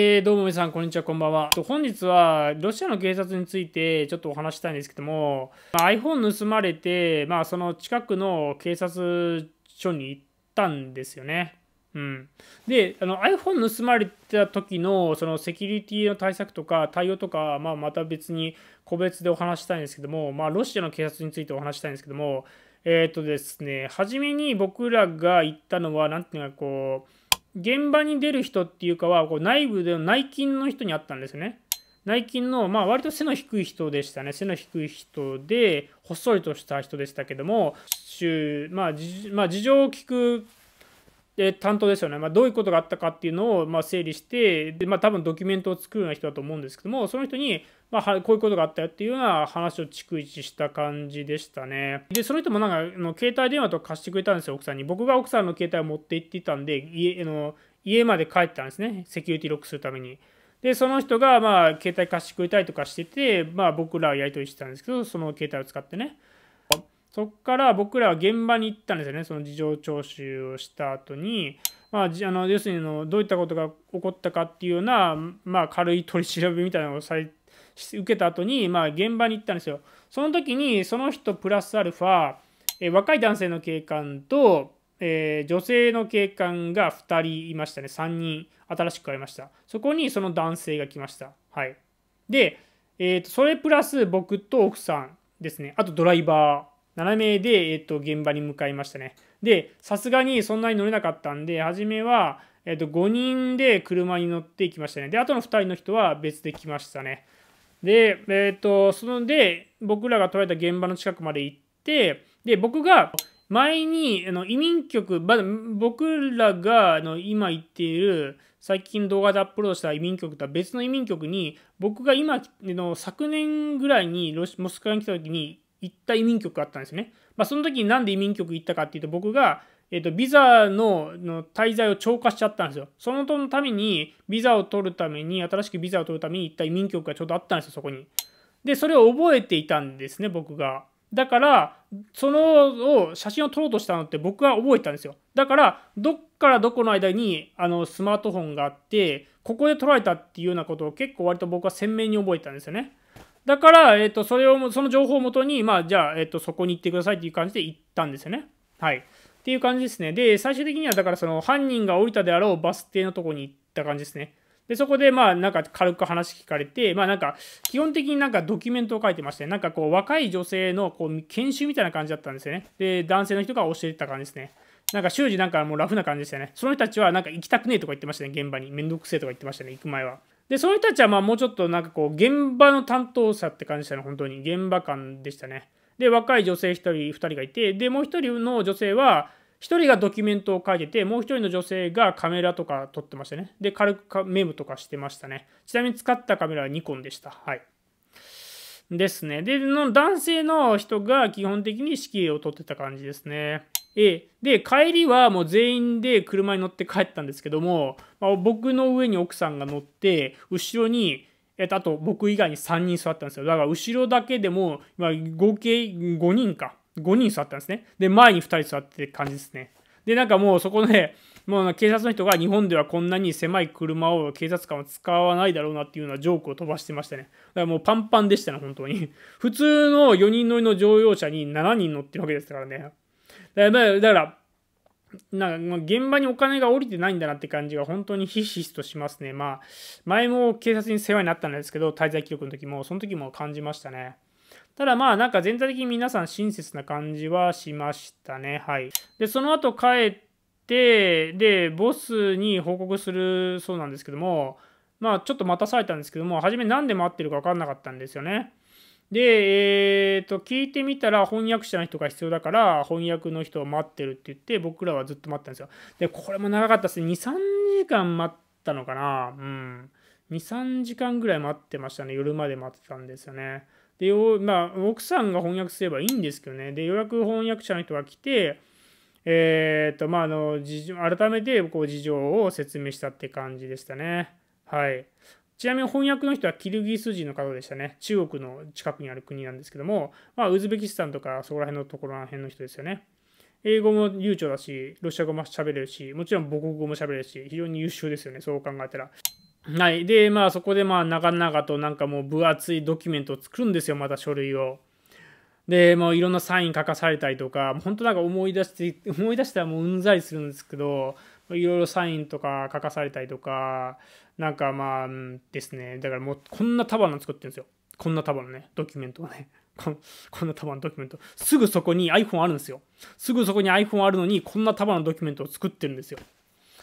えー、どうも皆さん、こんにちは、こんばんは。本日は、ロシアの警察についてちょっとお話したいんですけども、まあ、iPhone 盗まれて、まあ、その近くの警察署に行ったんですよね。うん、であの iPhone 盗まれた時のそのセキュリティの対策とか対応とか、まあ、また別に個別でお話したいんですけども、まあ、ロシアの警察についてお話したいんですけども、えっ、ー、とですね、初めに僕らが行ったのは、なんていうかこう、現場に出る人っていうかはこう内部での内勤の人に会ったんですね。内勤の、まあ、割と背の低い人でしたね。背の低い人で、細いとした人でしたけども、まあ、事情を聞くで担当ですよね、まあ、どういうことがあったかっていうのをま整理してで、まあ、多分ドキュメントを作るような人だと思うんですけどもその人に、まあ、こういうことがあったよっていうような話を逐一した感じでしたねでその人もなんかの携帯電話とか貸してくれたんですよ奥さんに僕が奥さんの携帯を持って行ってたんで家の家まで帰ったんですねセキュリティロックするために。でその人がまあ携帯貸してくれたりとかしてて、まあ、僕らはやり取りしてたんですけどその携帯を使ってねそっから僕らは現場に行ったんですよね、その事情聴取をした後に、まあ、あの要するにのどういったことが起こったかっていうような、まあ、軽い取り調べみたいなのをさ受けた後に、まあ、現場に行ったんですよ。その時に、その人プラスアルファ、え若い男性の警官と、えー、女性の警官が2人いましたね、3人新しく会いました。そこにその男性が来ました。はい。で、えーとそれプラス僕と奥さんですね、あとドライバー。7名で、えっと、現場に向かいましたね。で、さすがにそんなに乗れなかったんで、初めは、えっと、5人で車に乗っていきましたね。で、あとの2人の人は別で来ましたね。で、えっと、そので、僕らが捉えた現場の近くまで行って、で、僕が、前にあの移民局、ま、僕らがあの今行っている最近動画でアップロードした移民局とは別の移民局に僕が今の昨年ぐらいにモスクワに来た時に行った移民局があったんですね。まあ、その時になんで移民局行ったかっていうと、僕が、えっ、と、ビザのの滞在を超過しちゃったんですよ。そのために、ビザを取るために、新しくビザを取るために行った移民局がちょうどあったんですよ、そこに。で、それを覚えていたんですね、僕が。だから、そのを写真を撮ろうとしたのって僕は覚えたんですよ。だから、どっからどこの間にあのスマートフォンがあって、ここで撮られたっていうようなことを結構割と僕は鮮明に覚えたんですよね。だから、えっ、ー、と、それを、その情報をもとに、まあ、じゃあ、えっ、ー、と、そこに行ってくださいっていう感じで行ったんですよね。はい。っていう感じですね。で、最終的には、だから、その、犯人が降りたであろうバス停のとこに行った感じですね。で、そこで、まあ、なんか軽く話聞かれて、まあ、なんか、基本的になんかドキュメントを書いてまして、なんかこう、若い女性のこう研修みたいな感じだったんですよね。で、男性の人が教えてた感じですね。なんか、習字なんかもうラフな感じでしたね。その人たちは、なんか行きたくねえとか言ってましたね、現場に。めんどくせえとか言ってましたね、行く前は。で、その人たちはまあもうちょっとなんかこう、現場の担当者って感じでしたね、本当に。現場感でしたね。で、若い女性1人、2人がいて、で、もう1人の女性は、1人がドキュメントを書いてて、もう1人の女性がカメラとか撮ってましたね。で、軽くメムとかしてましたね。ちなみに使ったカメラはニコンでした。はい。ですね。で、の男性の人が基本的に指揮を取ってた感じですね。えー、で、帰りはもう全員で車に乗って帰ったんですけども、まあ、僕の上に奥さんが乗って、後ろに、えっと、あと僕以外に3人座ったんですよ。だから後ろだけでも、まあ、合計5人か。5人座ったんですね。で、前に2人座って感じですね。で、なんかもうそこで、もう警察の人が日本ではこんなに狭い車を警察官は使わないだろうなっていうようなジョークを飛ばしてましたね。だからもうパンパンでしたね、本当に。普通の4人乗りの乗用車に7人乗ってるわけですからね。だからだからなんか現場にお金が降りてないんだなって感じが本当にひしひしとしますね。まあ、前も警察に世話になったんですけど、滞在記録の時も、その時も感じましたね。ただまあ、なんか全体的に皆さん親切な感じはしましたね。はい。で、その後帰って、で、ボスに報告するそうなんですけども、まあ、ちょっと待たされたんですけども、初め何で待ってるか分かんなかったんですよね。で、えっ、ー、と、聞いてみたら翻訳者の人が必要だから、翻訳の人を待ってるって言って、僕らはずっと待ったんですよ。で、これも長かったですね。2、3時間待ったのかな。うん。2、3時間ぐらい待ってましたね。夜まで待ってたんですよね。で、まあ、奥さんが翻訳すればいいんですけどね。で、ようやく翻訳者の人が来て、えっ、ー、と、まあ、あの、事情、改めて、こう、事情を説明したって感じでしたね。はい。ちなみに翻訳の人はキルギス人の方でしたね。中国の近くにある国なんですけども、まあ、ウズベキスタンとかそこら辺のところら辺の人ですよね。英語も流暢だし、ロシア語も喋れるし、もちろん母国語も喋れるし、非常に優秀ですよね、そう考えたら。はい。で、まあそこでまあ長々となんかもう分厚いドキュメントを作るんですよ、また書類を。で、もういろんなサイン書かされたりとか、本当なんか思い出して、思い出したらもううんざりするんですけど、いろいろサインとか書かされたりとか、なんかまあ、ですね。だからもう、こんな束の作ってるんですよ。こんな束のね、ドキュメントをね。こんな束のドキュメント。すぐそこに iPhone あるんですよ。すぐそこに iPhone あるのに、こんな束のドキュメントを作ってるんですよ。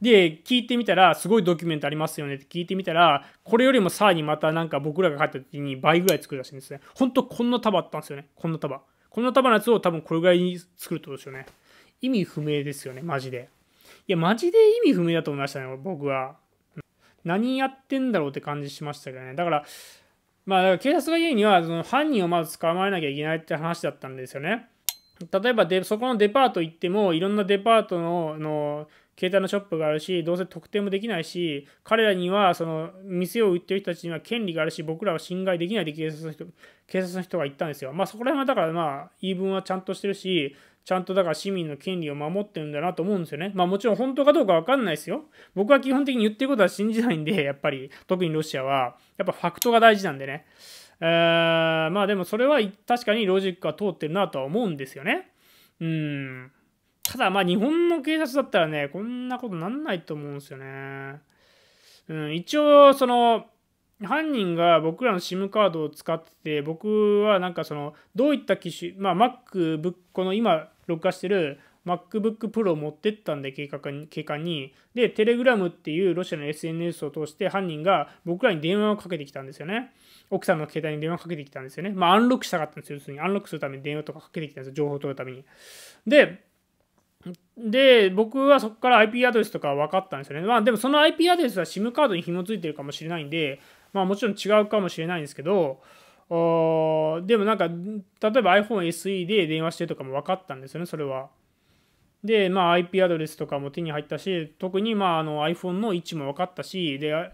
で、聞いてみたら、すごいドキュメントありますよねって聞いてみたら、これよりもさらにまたなんか僕らが帰った時に倍ぐらい作るらしいんですね。ほんとこんな束あったんですよね。こんな束。こんな束のやつを多分これぐらいに作るってことですよね。意味不明ですよね、マジで。いや、マジで意味不明だと思いましたね、僕は。何やってんだろうって感じしましたけどね。だから、まあ、だから警察が言うには、その犯人をまず捕まえなきゃいけないって話だったんですよね。例えばで、そこのデパート行っても、いろんなデパートの、の携帯のショップがあるし、どうせ特定もできないし、彼らには、その、店を売ってる人たちには権利があるし、僕らは侵害できないで警察の人、警察の人が言ったんですよ。まあ、そこら辺はだから、まあ、言い分はちゃんとしてるし、ちゃんとだから市民の権利を守ってるんだなと思うんですよね。まあもちろん本当かどうかわかんないですよ。僕は基本的に言ってることは信じないんで、やっぱり、特にロシアは、やっぱファクトが大事なんでね。えー、まあでもそれは確かにロジックは通ってるなとは思うんですよね。うん。ただまあ日本の警察だったらね、こんなことなんないと思うんですよね。うん、一応その、犯人が僕らの SIM カードを使ってて、僕はなんかその、どういった機種、まあ MacBook の今、録画してる MacBook Pro を持ってったんで、警官に。警官にで、Telegram っていうロシアの SNS を通して犯人が僕らに電話をかけてきたんですよね。奥さんの携帯に電話かけてきたんですよね。まあ、アンロックしたかったんですよ。要するに、アンロックするために電話とかかけてきたんですよ。情報を取るために。で、で、僕はそこから IP アドレスとか分かったんですよね。まあ、でもその IP アドレスは SIM カードに紐付いてるかもしれないんで、まあ、もちろん違うかもしれないんですけど、でもなんか例えば iPhoneSE で電話してとかも分かったんですよねそれは。で、まあ、IP アドレスとかも手に入ったし特にまああの iPhone の位置も分かったしで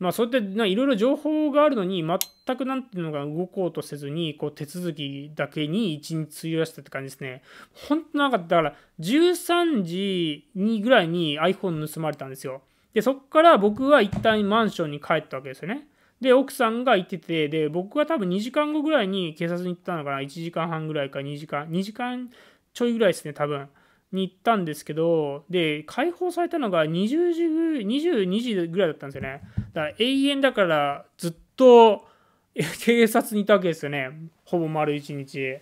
まあ、そうやっていろいろ情報があるのに全くなんていうのが動こうとせずにこう手続きだけに一日費やしたって感じですね。本当なんかだから13時にぐらいに iPhone 盗まれたんですよ。でそこから僕は一旦マンションに帰ったわけですよね。で、奥さんが行ってて、で、僕が多分2時間後ぐらいに警察に行ったのかな、1時間半ぐらいか2時間、2時間ちょいぐらいですね、多分。に行ったんですけど、で、解放されたのが20時ぐ、22時ぐらいだったんですよね。だから永遠だからずっと 警察にいたわけですよね。ほぼ丸1日。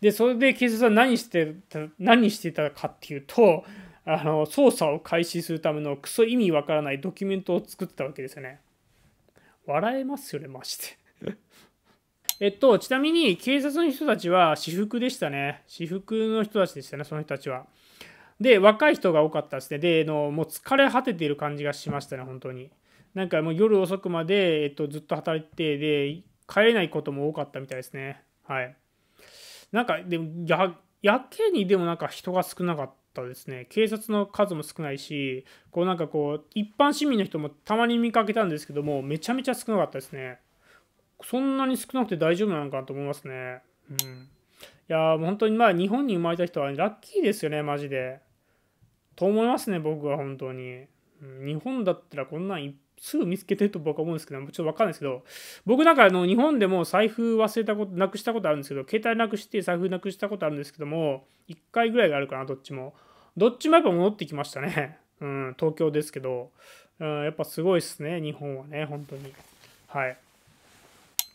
で、それで警察は何してた、何してたかっていうと、あの、捜査を開始するためのクソ意味わからないドキュメントを作ってたわけですよね。笑えますよね、マジでえっと、ちなみに警察の人たちは私服でしたね。私服の人たちでしたね、その人たちは。で、若い人が多かったですね。で、のもう疲れ果てている感じがしましたね、本当に。なんかもう夜遅くまで、えっと、ずっと働いて、で、帰れないことも多かったみたいですね。はい。なんか、でも、や、やけにでもなんか人が少なかっったですね警察の数も少ないしこうなんかこう一般市民の人もたまに見かけたんですけどもめちゃめちゃ少なかったですねそんなに少なくて大丈夫なのかなと思いますねうんいやも本当にまあ日本に生まれた人はラッキーですよねマジでと思いますね僕は本当に、うん、日本だったらこんなんいっすぐ見つけてると僕は思うんですけど、ちょっとわかんないですけど、僕なんかあの日本でも財布忘れたこと、なくしたことあるんですけど、携帯なくして財布なくしたことあるんですけども、1回ぐらいがあるかな、どっちも。どっちもやっぱ戻ってきましたね。うん、東京ですけど、うん、やっぱすごいっすね、日本はね、本当に。はい。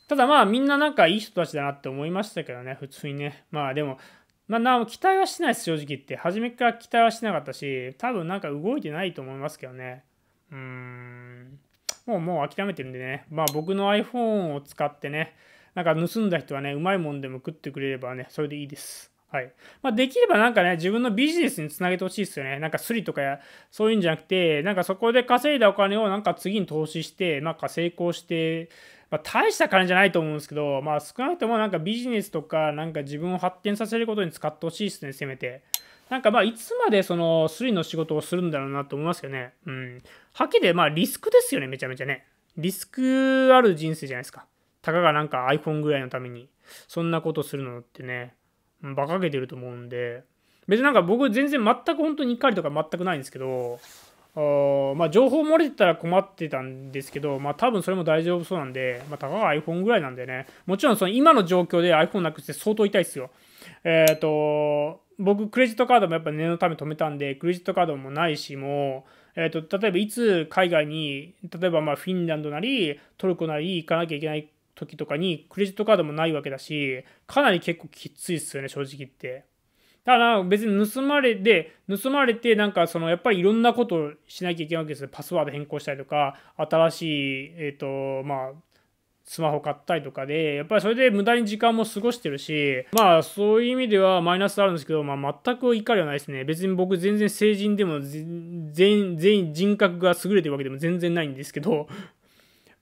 ただまあ、みんななんかいい人たちだなって思いましたけどね、普通にね。まあでも、まあ、な期待はしてないです、正直言って。初めから期待はしてなかったし、多分なんか動いてないと思いますけどね。うーん。もうもう諦めてるんでね。まあ僕の iPhone を使ってね、なんか盗んだ人はね、うまいもんでも食ってくれればね、それでいいです。はい。まあ、できればなんかね、自分のビジネスにつなげてほしいですよね。なんかスリとかや、そういうんじゃなくて、なんかそこで稼いだお金をなんか次に投資して、なんか成功して、まあ、大した金じゃないと思うんですけど、まあ、少なくともなんかビジネスとか、なんか自分を発展させることに使ってほしいですね、せめて。なんかまあ、いつまでそのスリの仕事をするんだろうなと思いますけどね。うん。はっきりで、まあ、リスクですよね、めちゃめちゃね。リスクある人生じゃないですか。たかがなんか iPhone ぐらいのために、そんなことするのってね、馬鹿げてると思うんで、別になんか僕全然全く本当に怒りとか全くないんですけど、まあ、情報漏れてたら困ってたんですけど、まあ、多分それも大丈夫そうなんで、まあ、たかが iPhone ぐらいなんでね、もちろんその今の状況で iPhone なくして相当痛いですよ。えっ、ー、と、僕クレジットカードもやっぱ念のため止めたんでクレジットカードもないしもう、えっと、例えばいつ海外に例えばまフィンランドなりトルコなり行かなきゃいけない時とかにクレジットカードもないわけだしかなり結構きついっすよね正直言って。ただ別に盗まれて盗まれてなんかそのやっぱりいろんなことをしなきゃいけないわけですよパスワード変更したりとか新しいえっ、とまあスマホ買ったりとかで、やっぱりそれで無駄に時間も過ごしてるし、まあそういう意味ではマイナスあるんですけど、まあ全く怒りはないですね。別に僕全然成人でも全、全員人格が優れてるわけでも全然ないんですけど、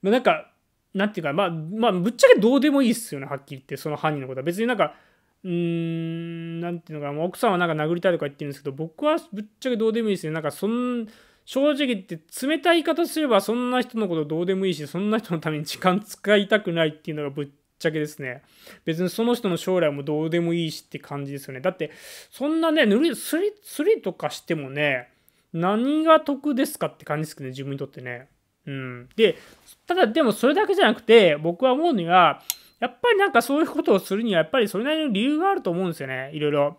まあなんか、なんていうか、まあ、まあぶっちゃけどうでもいいっすよね、はっきり言って、その犯人のことは。別になんか、うーん、なんていうのか、奥さんはなんか殴りたいとか言ってるんですけど、僕はぶっちゃけどうでもいいですね。なんか、そん、正直言って冷たい言い方すればそんな人のことどうでもいいし、そんな人のために時間使いたくないっていうのがぶっちゃけですね。別にその人の将来もどうでもいいしって感じですよね。だって、そんなね、ぬり、すり、すりとかしてもね、何が得ですかって感じですけどね、自分にとってね。うん。で、ただでもそれだけじゃなくて、僕は思うには、やっぱりなんかそういうことをするには、やっぱりそれなりの理由があると思うんですよね、いろいろ。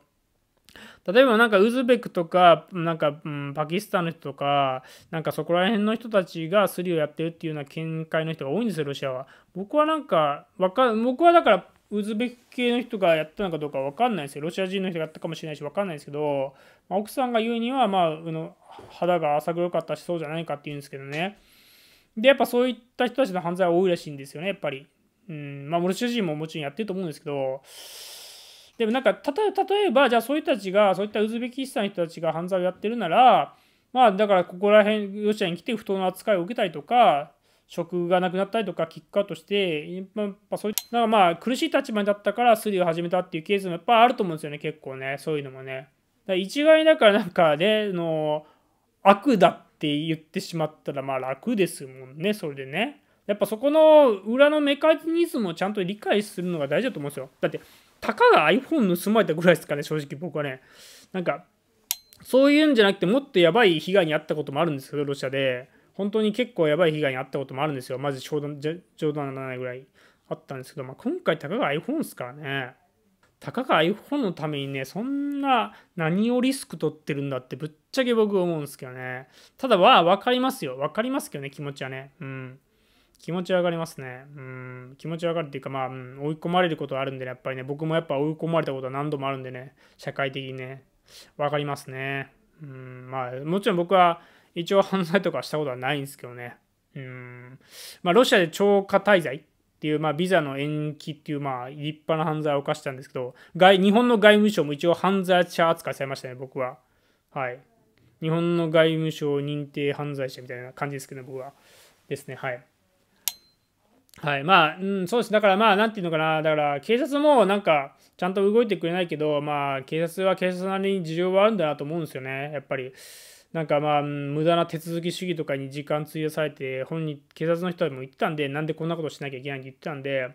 例えばなんかウズベクとか、なんか、ん、パキスタンの人とか、なんかそこら辺の人たちがスリをやってるっていうような見解の人が多いんですよ、ロシアは。僕はなんか、わか、僕はだから、ウズベク系の人がやったのかどうかわかんないですよ。ロシア人の人がやったかもしれないし、わかんないですけど、ま奥さんが言うには、まあ、の肌が浅黒かったし、そうじゃないかって言うんですけどね。で、やっぱそういった人たちの犯罪は多いらしいんですよね、やっぱり。うん、まあ、ロシア人ももちろんやってると思うんですけど、でもなんか例えばじゃあそういう人たちがそういったウズベキスタンの人たちが犯罪をやってるならまあだからここら辺ロシアに来て不当な扱いを受けたりとか職がなくなったりとかキックアウトしてやっぱそういだかまあ苦しい立場だったからスリを始めたっていうケースもやっぱあると思うんですよね結構ねそういうのもね。一概だからなんかねの悪だって言ってしまったらまあ楽ですもんねそれでね。やっぱそこの裏のメカニズムをちゃんと理解するのが大事だと思うんですよ。だってたかが iPhone 盗まれたぐらいですかね、正直僕はね。なんか、そういうんじゃなくて、もっとやばい被害に遭ったこともあるんですよ、ロシアで。本当に結構やばい被害に遭ったこともあるんですよ。まず冗談冗談ならないぐらいあったんですけど、まあ、今回たかが iPhone ですからね。たかが iPhone のためにね、そんな何をリスク取ってるんだってぶっちゃけ僕思うんですけどね。ただは分かりますよ。分かりますけどね、気持ちはね。うん。気持ち上がりますね。うん、気持ち上がるっていうか、まあ、うん、追い込まれることはあるんでね、やっぱりね、僕もやっぱ追い込まれたことは何度もあるんでね、社会的にね、わかりますね。うん、まあ、もちろん僕は一応犯罪とかしたことはないんですけどね。うん、まあ、ロシアで超過滞在っていう、まあ、ビザの延期っていう、まあ、立派な犯罪を犯したんですけど、外日本の外務省も一応犯罪者扱いされましたね、僕は。はい。日本の外務省認定犯罪者みたいな感じですけど、ね、僕は。ですね、はい。はい、まあ、うん、そうです。だからまあ、なんていうのかな、だから警察もなんか、ちゃんと動いてくれないけど、まあ、警察は警察なりに事情はあるんだなと思うんですよね、やっぱり。なんかまあ、無駄な手続き主義とかに時間費やされて、本人、警察の人も言ってたんで、なんでこんなことしなきゃいけないって言ってたんで、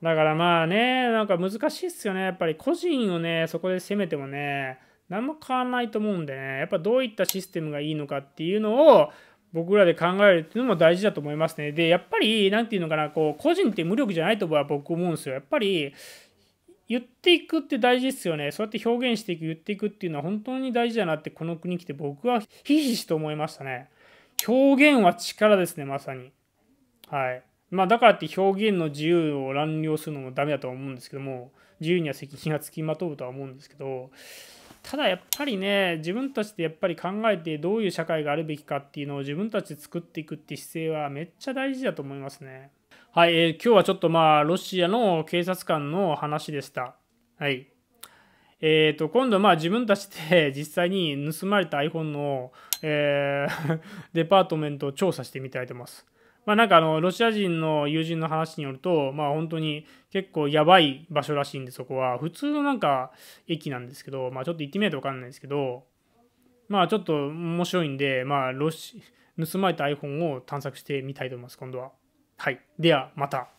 だからまあね、なんか難しいっすよね、やっぱり個人をね、そこで責めてもね、何も変わらないと思うんでね、やっぱどういったシステムがいいのかっていうのを、僕らで考えるっていうのも大事だと思いますね。で、やっぱり、なんていうのかな、こう、個人って無力じゃないと僕は思うんですよ。やっぱり、言っていくって大事ですよね。そうやって表現していく、言っていくっていうのは本当に大事だなって、この国来て僕はひひしと思いましたね。表現は力ですね、まさに。はい。まあ、だからって表現の自由を乱用するのも駄目だとは思うんですけども、自由には責任がつきまとうとは思うんですけど、ただやっぱりね自分たちでやっぱり考えてどういう社会があるべきかっていうのを自分たちで作っていくって姿勢はめっちゃ大事だと思いますね。はい、えー、今日はちょっとまあロシアの警察官の話でした。はい。えーと、今度まあ自分たちで 実際に盗まれた iPhone の、えー、デパートメントを調査してみたいと思います。まあ、なんかあのロシア人の友人の話によると、まあ、本当に結構やばい場所らしいんでそこは普通のなんか駅なんですけど、まあ、ちょっと行ってみないと分かんないですけど、まあ、ちょっと面白いんで、まあ、ロシ盗まれた iPhone を探索してみたいと思います今度は。はい、ではまた。